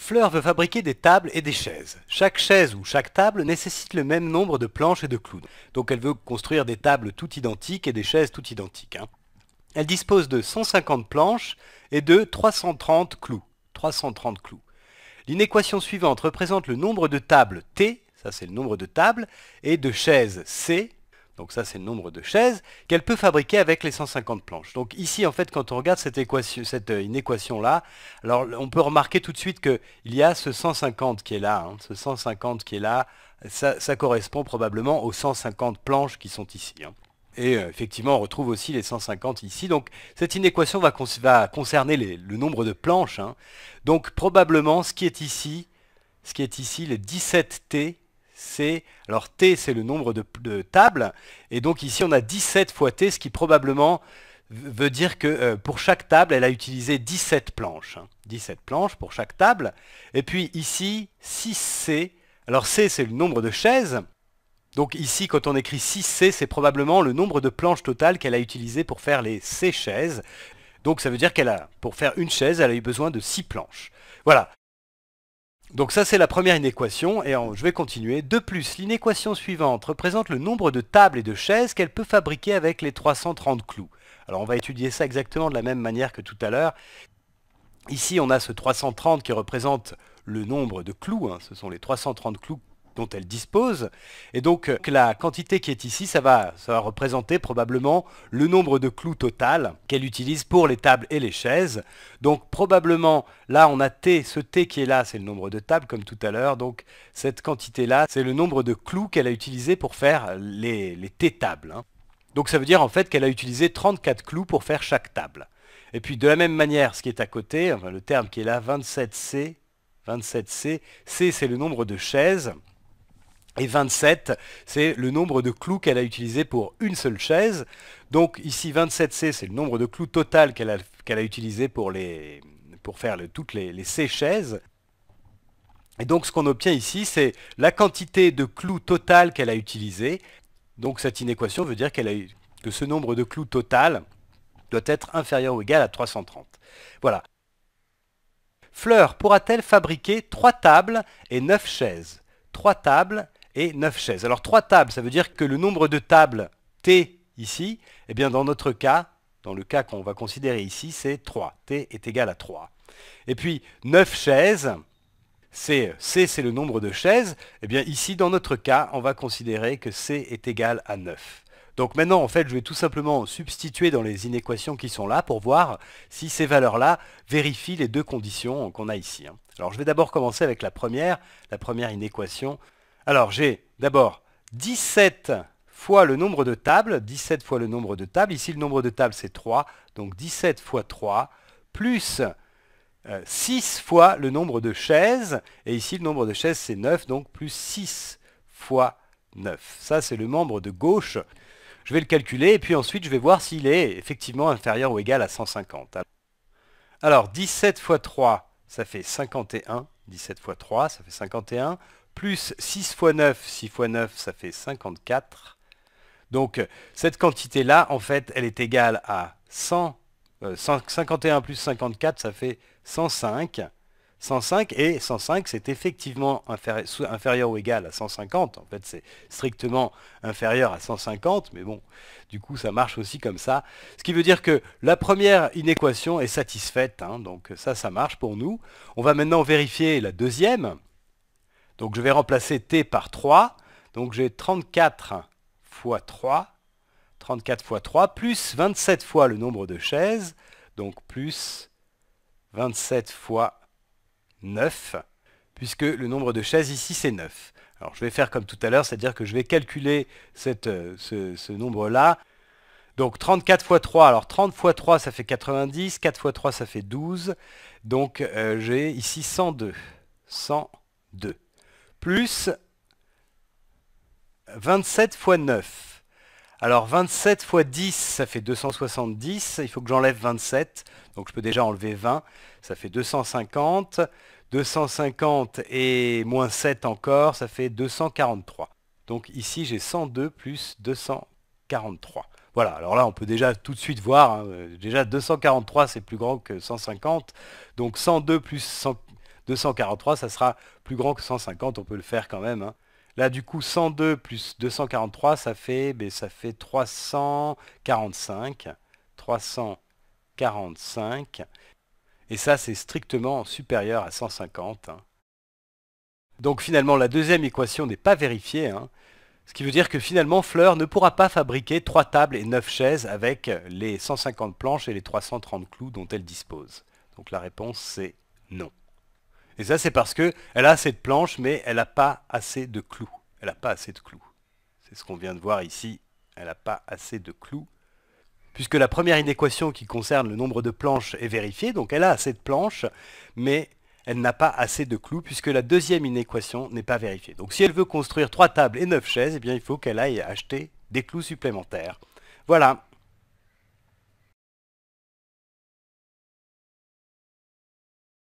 Fleur veut fabriquer des tables et des chaises. Chaque chaise ou chaque table nécessite le même nombre de planches et de clous. Donc elle veut construire des tables toutes identiques et des chaises toutes identiques. Hein. Elle dispose de 150 planches et de 330 clous. 330 clous. L'inéquation suivante représente le nombre de tables T, ça c'est le nombre de tables, et de chaises C, donc ça, c'est le nombre de chaises qu'elle peut fabriquer avec les 150 planches. Donc ici, en fait, quand on regarde cette, équation, euh, là, alors on peut remarquer tout de suite qu'il y a ce 150 qui est là, hein. ce 150 qui est là, ça, correspond probablement aux 150 planches qui sont ici. Hein. Et euh, effectivement, on retrouve aussi les 150 ici. Donc cette inéquation va, concerner le nombre de planches. Hein. Donc probablement, ce qui est ici, ce qui est ici, les 17T C, Alors t, c'est le nombre de, tables. Et donc ici, on a 17 fois t, ce qui probablement veut dire que euh, pour chaque table, elle a utilisé 17 planches. 17 hein. planches pour chaque table. Et puis ici, 6C. Alors C, c'est le nombre de chaises. Donc ici, quand on écrit 6C, c'est probablement le nombre de planches totales qu'elle a utilisées pour faire les C chaises. Donc ça veut dire qu'elle a, pour faire une chaise, elle a eu besoin de 6 planches. Voilà, donc ça c'est la première inéquation, et je vais continuer. De plus, l'inéquation suivante représente le nombre de tables et de chaises qu'elle peut fabriquer avec les 330 clous. Alors on va étudier ça exactement de la même manière que tout à l'heure. Ici on a ce 330 qui représente le nombre de clous, hein. ce sont les 330 clous dont elle dispose. Et donc euh, la quantité qui est ici, ça va, ça représenter probablement le nombre de clous total qu'elle utilise pour les tables et les chaises. Donc probablement, là on a T, ce T qui est là, c'est le nombre de tables comme tout à l'heure. Donc cette quantité-là, c'est le nombre de clous qu'elle a utilisé pour faire les, T tables. Hein. Donc ça veut dire en fait qu'elle a utilisé 34 clous pour faire chaque table. Et puis de la même manière, ce qui est à côté, enfin, le terme qui est là, 27C, 27C, C c'est le nombre de chaises et 27, c'est le nombre de clous qu'elle a utilisé pour une seule chaise. Donc ici, 27C, c'est le nombre de clous total qu'elle a, utilisé pour, pour faire toutes les, les C chaises. Et donc ce qu'on obtient ici, c'est la quantité de clous total qu'elle a utilisé. Donc cette inéquation veut dire que ce nombre de clous total doit être inférieur ou égal à 330. Voilà. Fleur pourra-t-elle fabriquer 3 tables et 9 chaises 3 tables et 9 chaises. Alors 3 tables, ça veut dire que le nombre de tables T ici, eh bien dans notre cas, dans le cas qu'on va considérer ici, c'est 3. T est égal à 3. Et puis 9 chaises, c'est c'est le nombre de chaises, et eh bien ici dans notre cas, on va considérer que C est égal à 9. Donc maintenant, en fait, je vais tout simplement substituer dans les inéquations qui sont là pour voir si ces valeurs-là vérifient les deux conditions qu'on a ici. Hein. Alors je vais d'abord commencer avec la première, la première inéquation. Alors j'ai d'abord 17 fois le nombre de tables, 17 fois le nombre de tables, ici le nombre de tables c'est 3, donc 17 fois 3, plus 6 euh, fois le nombre de chaises, et ici le nombre de chaises c'est 9, donc plus 6 fois 9. Ça c'est le membre de gauche. Je vais le calculer et puis ensuite je vais voir s'il est effectivement inférieur ou égal à 150. Alors 17 fois 3 ça fait 51, 17 fois 3 ça fait 51, plus 6 fois 9, 6 fois 9 ça fait 54. Donc cette quantité-là, en fait, elle est égale à 100, 51 euh, plus 54, ça fait 105. 105 et 105 c'est effectivement inférieur, ou égal à 150 en fait c'est strictement inférieur à 150 mais bon du coup ça marche aussi comme ça ce qui veut dire que la première inéquation est satisfaite hein, donc ça ça marche pour nous on va maintenant vérifier la deuxième donc je vais remplacer t par 3. Donc j'ai 34 fois 3, 34 fois 3, plus 27 fois le nombre de chaises, donc plus 27 fois 9, puisque le nombre de chaises ici c'est 9. Alors je vais faire comme tout à l'heure, c'est-à-dire que je vais calculer euh, ce, nombre-là. Donc 34 fois 3, alors 30 fois 3 ça fait 90, 4 fois 3 ça fait 12, donc euh, j'ai ici 102, 102 plus 27 fois 9. Alors 27 fois 10, ça fait 270. Il faut que j'enlève 27. Donc je peux déjà enlever 20. Ça fait 250. 250 et moins 7 encore, ça fait 243. Donc ici, j'ai 102 plus 243. Voilà, alors là, on peut déjà tout de suite voir. Hein. déjà, 243, c'est plus grand que 150. Donc 102 plus 243, ça sera plus grand que 150, on peut le faire quand même. Hein. Là, du coup, 102 plus 243, ça fait, ben, ça fait 345. 345. Et ça, c'est strictement supérieur à 150. Hein. Donc finalement, la deuxième équation n'est pas vérifiée. Hein, ce qui veut dire que finalement, Fleur ne pourra pas fabriquer 3 tables et 9 chaises avec les 150 planches et les 330 clous dont elle dispose. Donc la réponse, c'est non. Et ça, c'est parce qu'elle a assez de planches, mais elle n'a pas assez de clous. Elle n'a pas assez de clous. C'est ce qu'on vient de voir ici. Elle n'a pas assez de clous. Puisque la première inéquation qui concerne le nombre de planches est vérifiée, donc elle a assez de planches, mais elle n'a pas assez de clous puisque la deuxième inéquation n'est pas vérifiée. Donc si elle veut construire trois tables et neuf chaises, eh bien il faut qu'elle aille acheter des clous supplémentaires. Voilà,